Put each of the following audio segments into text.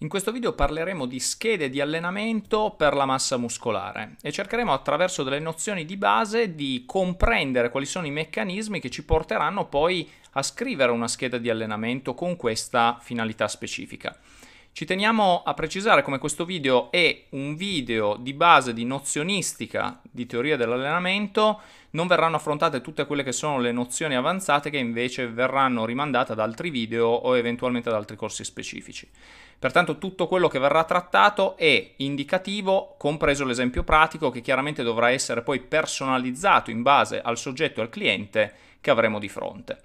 In questo video parleremo di schede di allenamento per la massa muscolare e cercheremo attraverso delle nozioni di base di comprendere quali sono i meccanismi che ci porteranno poi a scrivere una scheda di allenamento con questa finalità specifica. Ci teniamo a precisare come questo video è un video di base di nozionistica di teoria dell'allenamento, non verranno affrontate tutte quelle che sono le nozioni avanzate che invece verranno rimandate ad altri video o eventualmente ad altri corsi specifici. Pertanto tutto quello che verrà trattato è indicativo, compreso l'esempio pratico che chiaramente dovrà essere poi personalizzato in base al soggetto e al cliente che avremo di fronte.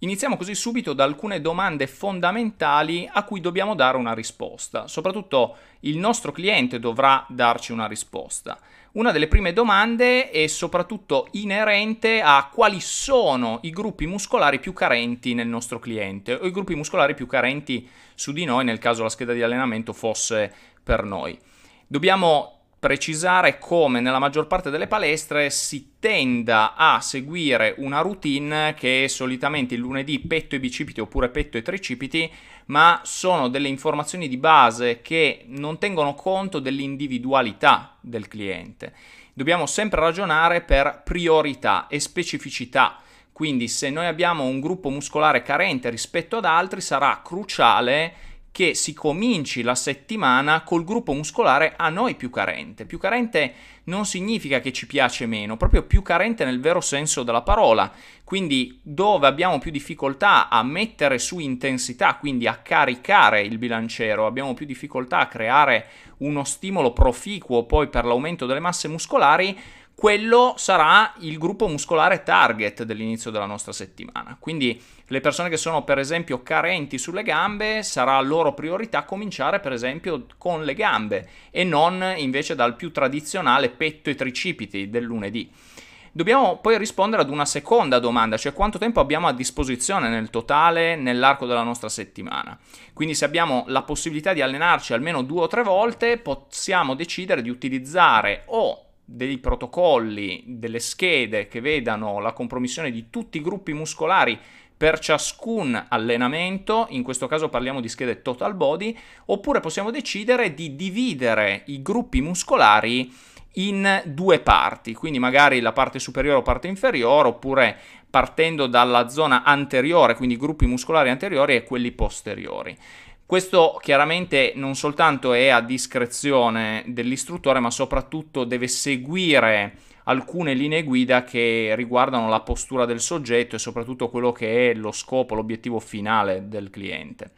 Iniziamo così subito da alcune domande fondamentali a cui dobbiamo dare una risposta. Soprattutto il nostro cliente dovrà darci una risposta. Una delle prime domande è soprattutto inerente a quali sono i gruppi muscolari più carenti nel nostro cliente o i gruppi muscolari più carenti su di noi nel caso la scheda di allenamento fosse per noi. Dobbiamo precisare come nella maggior parte delle palestre si tenda a seguire una routine che è solitamente il lunedì petto e bicipiti oppure petto e tricipiti, ma sono delle informazioni di base che non tengono conto dell'individualità del cliente. Dobbiamo sempre ragionare per priorità e specificità. Quindi se noi abbiamo un gruppo muscolare carente rispetto ad altri sarà cruciale che si cominci la settimana col gruppo muscolare a noi più carente. Più carente non significa che ci piace meno, proprio più carente nel vero senso della parola, quindi dove abbiamo più difficoltà a mettere su intensità, quindi a caricare il bilanciero, abbiamo più difficoltà a creare uno stimolo proficuo poi per l'aumento delle masse muscolari, quello sarà il gruppo muscolare target dell'inizio della nostra settimana. Quindi le persone che sono per esempio carenti sulle gambe sarà loro priorità cominciare per esempio con le gambe e non invece dal più tradizionale petto e tricipiti del lunedì. Dobbiamo poi rispondere ad una seconda domanda, cioè quanto tempo abbiamo a disposizione nel totale nell'arco della nostra settimana. Quindi se abbiamo la possibilità di allenarci almeno due o tre volte, possiamo decidere di utilizzare o dei protocolli, delle schede che vedano la compromissione di tutti i gruppi muscolari per ciascun allenamento, in questo caso parliamo di schede total body, oppure possiamo decidere di dividere i gruppi muscolari in due parti, quindi magari la parte superiore o parte inferiore, oppure partendo dalla zona anteriore, quindi gruppi muscolari anteriori e quelli posteriori. Questo chiaramente non soltanto è a discrezione dell'istruttore, ma soprattutto deve seguire alcune linee guida che riguardano la postura del soggetto e soprattutto quello che è lo scopo, l'obiettivo finale del cliente.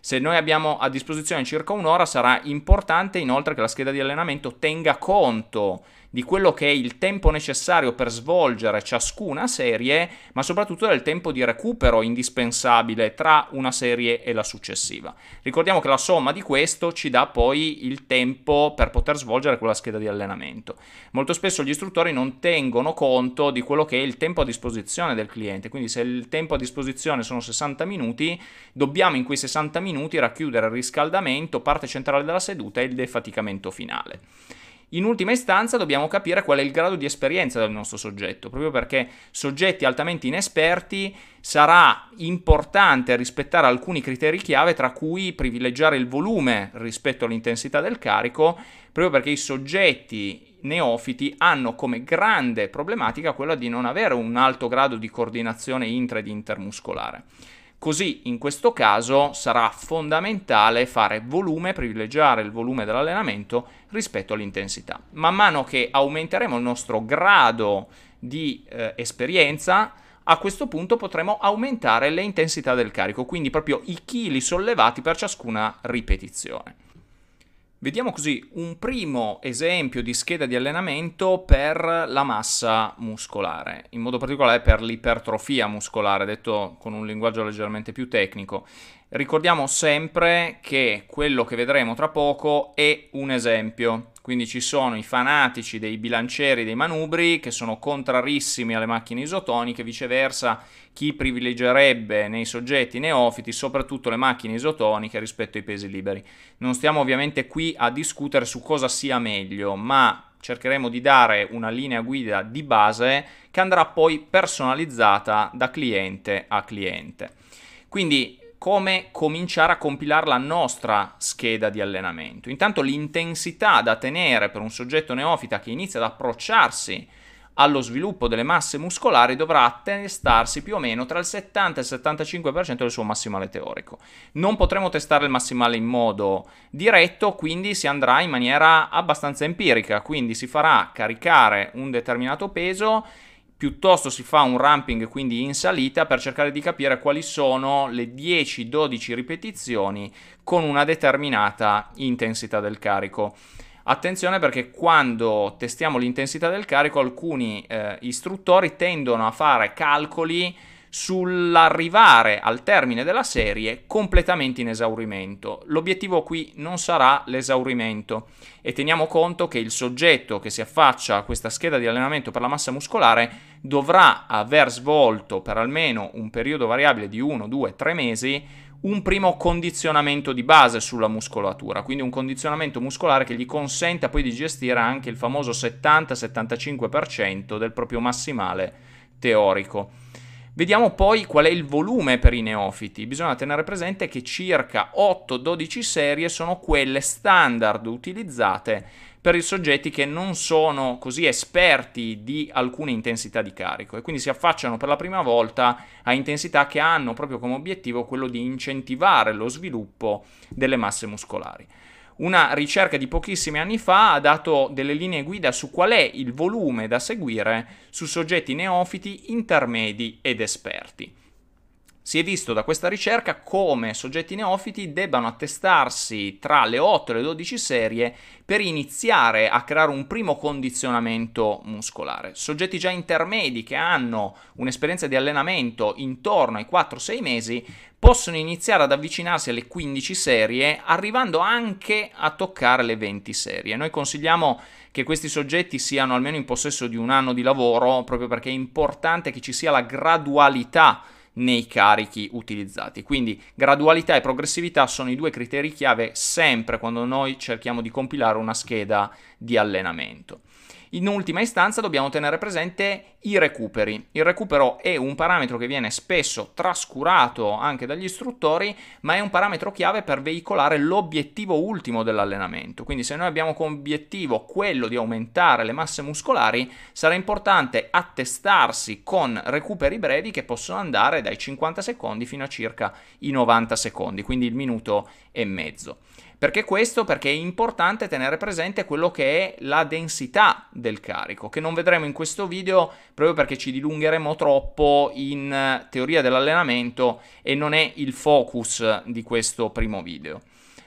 Se noi abbiamo a disposizione circa un'ora sarà importante inoltre che la scheda di allenamento tenga conto di quello che è il tempo necessario per svolgere ciascuna serie, ma soprattutto del tempo di recupero indispensabile tra una serie e la successiva. Ricordiamo che la somma di questo ci dà poi il tempo per poter svolgere quella scheda di allenamento. Molto spesso gli istruttori non tengono conto di quello che è il tempo a disposizione del cliente, quindi se il tempo a disposizione sono 60 minuti, dobbiamo in quei 60 minuti racchiudere il riscaldamento, parte centrale della seduta e il defaticamento finale. In ultima istanza dobbiamo capire qual è il grado di esperienza del nostro soggetto, proprio perché soggetti altamente inesperti sarà importante rispettare alcuni criteri chiave, tra cui privilegiare il volume rispetto all'intensità del carico, proprio perché i soggetti neofiti hanno come grande problematica quella di non avere un alto grado di coordinazione intra ed intermuscolare. Così in questo caso sarà fondamentale fare volume, privilegiare il volume dell'allenamento rispetto all'intensità. Man mano che aumenteremo il nostro grado di eh, esperienza, a questo punto potremo aumentare le intensità del carico, quindi proprio i chili sollevati per ciascuna ripetizione. Vediamo così un primo esempio di scheda di allenamento per la massa muscolare, in modo particolare per l'ipertrofia muscolare, detto con un linguaggio leggermente più tecnico. Ricordiamo sempre che quello che vedremo tra poco è un esempio quindi ci sono i fanatici dei bilancieri dei manubri che sono contrarissimi alle macchine isotoniche, viceversa chi privilegerebbe nei soggetti neofiti soprattutto le macchine isotoniche rispetto ai pesi liberi. Non stiamo ovviamente qui a discutere su cosa sia meglio, ma cercheremo di dare una linea guida di base che andrà poi personalizzata da cliente a cliente. Quindi come cominciare a compilare la nostra scheda di allenamento. Intanto l'intensità da tenere per un soggetto neofita che inizia ad approcciarsi allo sviluppo delle masse muscolari dovrà attestarsi più o meno tra il 70 e il 75% del suo massimale teorico. Non potremo testare il massimale in modo diretto, quindi si andrà in maniera abbastanza empirica, quindi si farà caricare un determinato peso piuttosto si fa un ramping quindi in salita per cercare di capire quali sono le 10-12 ripetizioni con una determinata intensità del carico. Attenzione perché quando testiamo l'intensità del carico alcuni eh, istruttori tendono a fare calcoli sull'arrivare al termine della serie completamente in esaurimento. L'obiettivo qui non sarà l'esaurimento e teniamo conto che il soggetto che si affaccia a questa scheda di allenamento per la massa muscolare dovrà aver svolto per almeno un periodo variabile di 1, 2, 3 mesi un primo condizionamento di base sulla muscolatura, quindi un condizionamento muscolare che gli consenta poi di gestire anche il famoso 70-75% del proprio massimale teorico. Vediamo poi qual è il volume per i neofiti. Bisogna tenere presente che circa 8-12 serie sono quelle standard utilizzate per i soggetti che non sono così esperti di alcune intensità di carico e quindi si affacciano per la prima volta a intensità che hanno proprio come obiettivo quello di incentivare lo sviluppo delle masse muscolari. Una ricerca di pochissimi anni fa ha dato delle linee guida su qual è il volume da seguire su soggetti neofiti, intermedi ed esperti. Si è visto da questa ricerca come soggetti neofiti debbano attestarsi tra le 8 e le 12 serie per iniziare a creare un primo condizionamento muscolare. Soggetti già intermedi che hanno un'esperienza di allenamento intorno ai 4-6 mesi possono iniziare ad avvicinarsi alle 15 serie, arrivando anche a toccare le 20 serie. Noi consigliamo che questi soggetti siano almeno in possesso di un anno di lavoro, proprio perché è importante che ci sia la gradualità nei carichi utilizzati. Quindi gradualità e progressività sono i due criteri chiave sempre quando noi cerchiamo di compilare una scheda di allenamento. In ultima istanza dobbiamo tenere presente i recuperi. Il recupero è un parametro che viene spesso trascurato anche dagli istruttori, ma è un parametro chiave per veicolare l'obiettivo ultimo dell'allenamento. Quindi se noi abbiamo come obiettivo quello di aumentare le masse muscolari, sarà importante attestarsi con recuperi brevi che possono andare dai 50 secondi fino a circa i 90 secondi, quindi il minuto e mezzo. Perché questo? Perché è importante tenere presente quello che è la densità del carico, che non vedremo in questo video proprio perché ci dilungheremo troppo in eh, teoria dell'allenamento e non è il focus di questo primo video.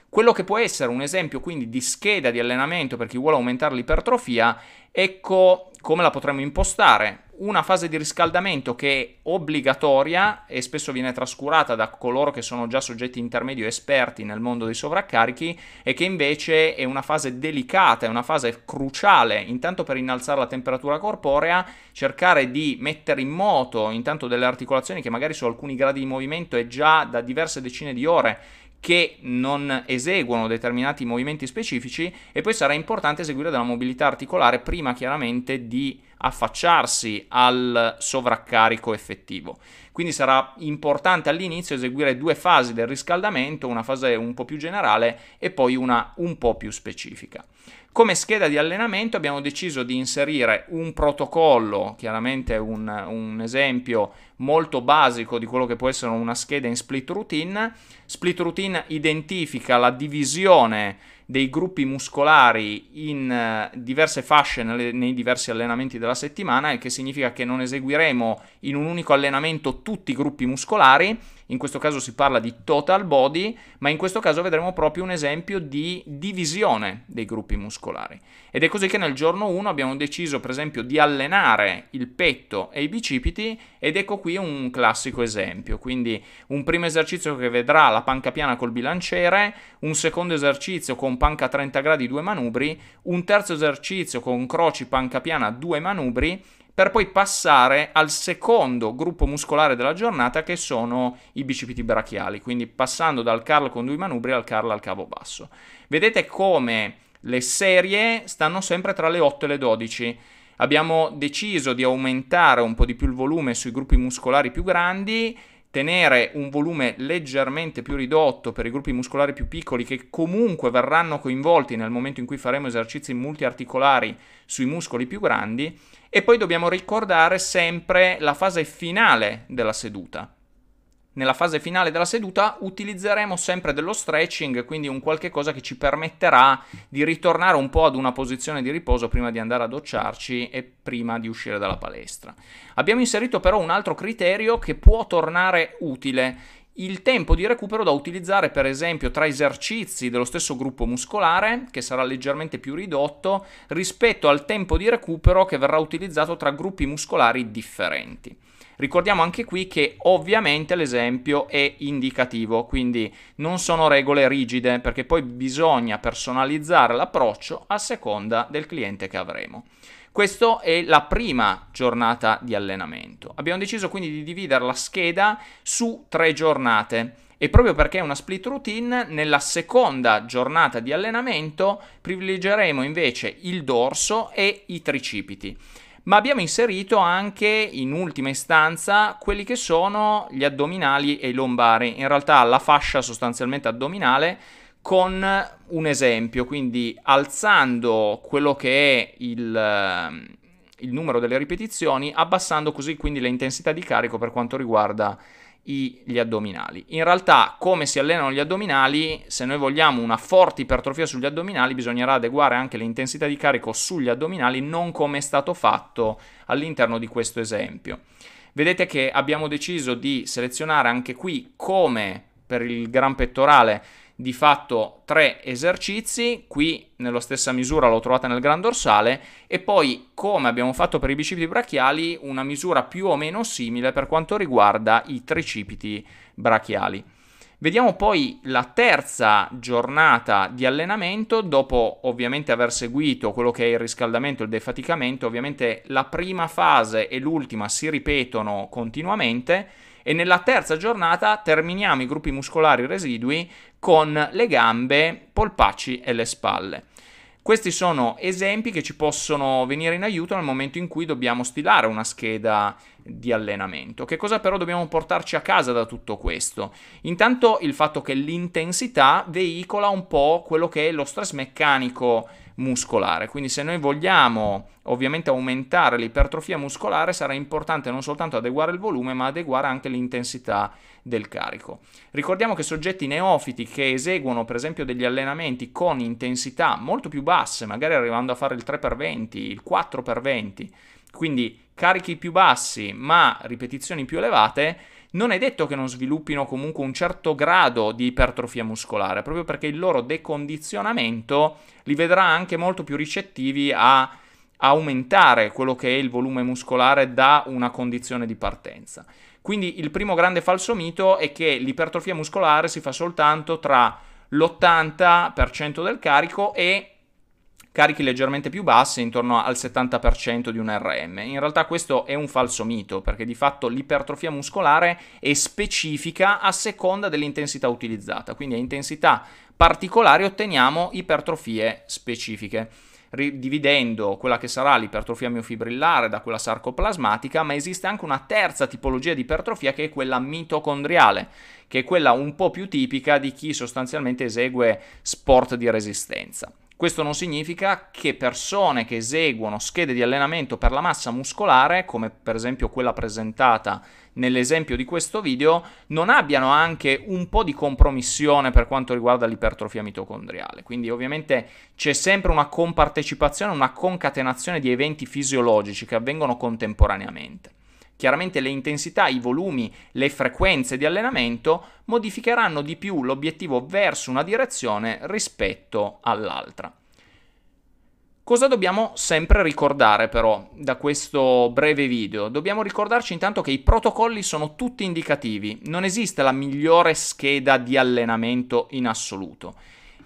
Quello che può essere un esempio quindi di scheda di allenamento per chi vuole aumentare l'ipertrofia, ecco come la potremmo impostare una fase di riscaldamento che è obbligatoria e spesso viene trascurata da coloro che sono già soggetti intermedio esperti nel mondo dei sovraccarichi e che invece è una fase delicata, è una fase cruciale, intanto per innalzare la temperatura corporea, cercare di mettere in moto intanto delle articolazioni che magari su alcuni gradi di movimento è già da diverse decine di ore che non eseguono determinati movimenti specifici e poi sarà importante eseguire della mobilità articolare prima chiaramente di affacciarsi al sovraccarico effettivo. Quindi sarà importante all'inizio eseguire due fasi del riscaldamento, una fase un po' più generale e poi una un po' più specifica. Come scheda di allenamento abbiamo deciso di inserire un protocollo, chiaramente un, un, esempio molto basico di quello che può essere una scheda in split routine. Split routine identifica la divisione dei gruppi muscolari in eh, diverse fasce nei diversi allenamenti della settimana, il che significa che non eseguiremo in un unico allenamento tutti i gruppi muscolari, in questo caso si parla di total body, ma in questo caso vedremo proprio un esempio di divisione dei gruppi muscolari. Ed è così che nel giorno 1 abbiamo deciso per esempio di allenare il petto e i bicipiti ed ecco qui un classico esempio, quindi un primo esercizio che vedrà la panca piana col bilanciere, un secondo esercizio con con panca 30 gradi due manubri, un terzo esercizio con croci panca piana due manubri per poi passare al secondo gruppo muscolare della giornata che sono i bicipiti brachiali, quindi passando dal carl con due manubri al carl al cavo basso. Vedete come le serie stanno sempre tra le 8 e le 12. Abbiamo deciso di aumentare un po' di più il volume sui gruppi muscolari più grandi tenere un volume leggermente più ridotto per i gruppi muscolari più piccoli che comunque verranno coinvolti nel momento in cui faremo esercizi multiarticolari sui muscoli più grandi e poi dobbiamo ricordare sempre la fase finale della seduta nella fase finale della seduta utilizzeremo sempre dello stretching, quindi un qualche cosa che ci permetterà di ritornare un po' ad una posizione di riposo prima di andare a docciarci e prima di uscire dalla palestra. Abbiamo inserito però un altro criterio che può tornare utile. Il tempo di recupero da utilizzare per esempio tra esercizi dello stesso gruppo muscolare, che sarà leggermente più ridotto, rispetto al tempo di recupero che verrà utilizzato tra gruppi muscolari differenti. Ricordiamo anche qui che ovviamente l'esempio è indicativo, quindi non sono regole rigide perché poi bisogna personalizzare l'approccio a seconda del cliente che avremo. Questa è la prima giornata di allenamento. Abbiamo deciso quindi di dividere la scheda su tre giornate e proprio perché è una split routine, nella seconda giornata di allenamento privilegeremo invece il dorso e i tricipiti ma abbiamo inserito anche in ultima istanza quelli che sono gli addominali e i lombari, in realtà la fascia sostanzialmente addominale con un esempio, quindi alzando quello che è il, il numero delle ripetizioni, abbassando così quindi le intensità di carico per quanto riguarda i, gli addominali. In realtà, come si allenano gli addominali, se noi vogliamo una forte ipertrofia sugli addominali, bisognerà adeguare anche le intensità di carico sugli addominali, non come è stato fatto all'interno di questo esempio. Vedete che abbiamo deciso di selezionare anche qui come per il gran pettorale di fatto tre esercizi, qui nella stessa misura l'ho trovata nel gran dorsale e poi come abbiamo fatto per i bicipiti brachiali una misura più o meno simile per quanto riguarda i tricipiti brachiali. Vediamo poi la terza giornata di allenamento, dopo ovviamente aver seguito quello che è il riscaldamento e il defaticamento, ovviamente la prima fase e l'ultima si ripetono continuamente e nella terza giornata terminiamo i gruppi muscolari residui con le gambe, polpacci e le spalle. Questi sono esempi che ci possono venire in aiuto nel momento in cui dobbiamo stilare una scheda di allenamento. Che cosa però dobbiamo portarci a casa da tutto questo? Intanto il fatto che l'intensità veicola un po' quello che è lo stress meccanico muscolare. Quindi se noi vogliamo ovviamente aumentare l'ipertrofia muscolare sarà importante non soltanto adeguare il volume ma adeguare anche l'intensità del carico. Ricordiamo che soggetti neofiti che eseguono per esempio degli allenamenti con intensità molto più basse, magari arrivando a fare il 3x20, il 4x20, quindi carichi più bassi ma ripetizioni più elevate, non è detto che non sviluppino comunque un certo grado di ipertrofia muscolare, proprio perché il loro decondizionamento li vedrà anche molto più ricettivi a aumentare quello che è il volume muscolare da una condizione di partenza. Quindi il primo grande falso mito è che l'ipertrofia muscolare si fa soltanto tra l'80% del carico e carichi leggermente più basse, intorno al 70% di un RM. In realtà questo è un falso mito, perché di fatto l'ipertrofia muscolare è specifica a seconda dell'intensità utilizzata, quindi a intensità particolari otteniamo ipertrofie specifiche dividendo quella che sarà l'ipertrofia miofibrillare da quella sarcoplasmatica, ma esiste anche una terza tipologia di ipertrofia che è quella mitocondriale, che è quella un po' più tipica di chi sostanzialmente esegue sport di resistenza. Questo non significa che persone che eseguono schede di allenamento per la massa muscolare, come per esempio quella presentata nell'esempio di questo video, non abbiano anche un po' di compromissione per quanto riguarda l'ipertrofia mitocondriale. Quindi ovviamente c'è sempre una compartecipazione, una concatenazione di eventi fisiologici che avvengono contemporaneamente. Chiaramente le intensità, i volumi, le frequenze di allenamento modificheranno di più l'obiettivo verso una direzione rispetto all'altra. Cosa dobbiamo sempre ricordare però da questo breve video? Dobbiamo ricordarci intanto che i protocolli sono tutti indicativi, non esiste la migliore scheda di allenamento in assoluto.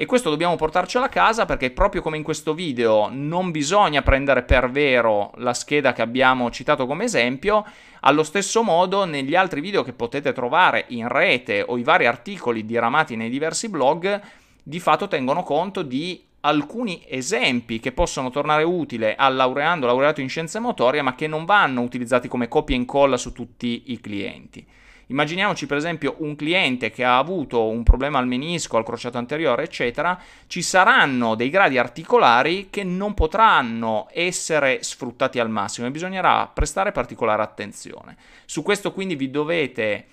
E questo dobbiamo portarcelo a casa perché proprio come in questo video non bisogna prendere per vero la scheda che abbiamo citato come esempio, allo stesso modo negli altri video che potete trovare in rete o i vari articoli diramati nei diversi blog di fatto tengono conto di alcuni esempi che possono tornare utile al laureando, laureato in scienze motorie, ma che non vanno utilizzati come copia e incolla su tutti i clienti. Immaginiamoci per esempio un cliente che ha avuto un problema al menisco, al crociato anteriore, eccetera, ci saranno dei gradi articolari che non potranno essere sfruttati al massimo e bisognerà prestare particolare attenzione. Su questo quindi vi dovete eh,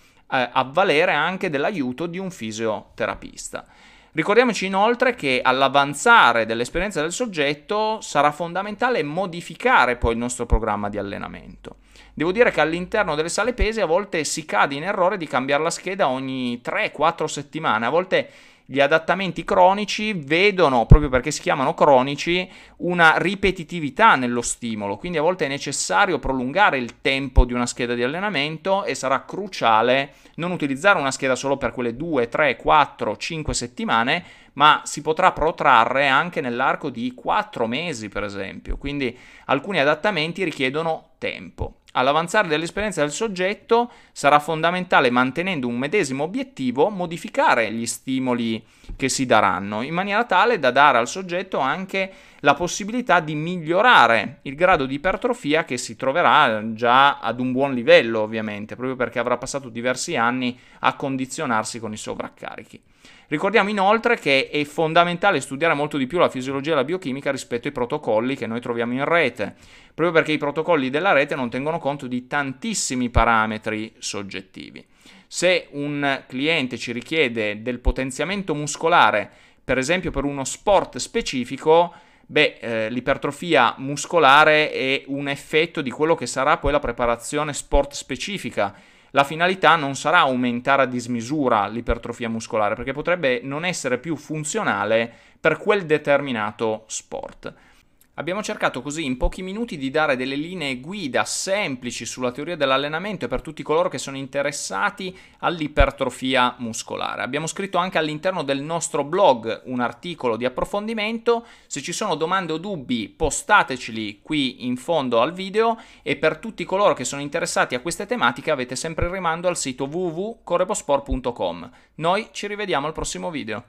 avvalere anche dell'aiuto di un fisioterapista. Ricordiamoci inoltre che all'avanzare dell'esperienza del soggetto sarà fondamentale modificare poi il nostro programma di allenamento. Devo dire che all'interno delle sale pesi a volte si cade in errore di cambiare la scheda ogni 3-4 settimane, a volte gli adattamenti cronici vedono, proprio perché si chiamano cronici, una ripetitività nello stimolo, quindi a volte è necessario prolungare il tempo di una scheda di allenamento e sarà cruciale non utilizzare una scheda solo per quelle 2, 3, 4, 5 settimane, ma si potrà protrarre anche nell'arco di 4 mesi, per esempio, quindi alcuni adattamenti richiedono tempo. All'avanzare dell'esperienza del soggetto sarà fondamentale, mantenendo un medesimo obiettivo, modificare gli stimoli che si daranno, in maniera tale da dare al soggetto anche la possibilità di migliorare il grado di ipertrofia che si troverà già ad un buon livello, ovviamente, proprio perché avrà passato diversi anni a condizionarsi con i sovraccarichi. Ricordiamo inoltre che è fondamentale studiare molto di più la fisiologia e la biochimica rispetto ai protocolli che noi troviamo in rete, proprio perché i protocolli della rete non tengono conto di tantissimi parametri soggettivi. Se un cliente ci richiede del potenziamento muscolare, per esempio per uno sport specifico, beh, eh, l'ipertrofia muscolare è un effetto di quello che sarà poi la preparazione sport specifica. La finalità non sarà aumentare a dismisura l'ipertrofia muscolare, perché potrebbe non essere più funzionale per quel determinato sport. Abbiamo cercato così in pochi minuti di dare delle linee guida semplici sulla teoria dell'allenamento e per tutti coloro che sono interessati all'ipertrofia muscolare. Abbiamo scritto anche all'interno del nostro blog un articolo di approfondimento, se ci sono domande o dubbi postateceli qui in fondo al video e per tutti coloro che sono interessati a queste tematiche avete sempre il rimando al sito www.correbosport.com. Noi ci rivediamo al prossimo video.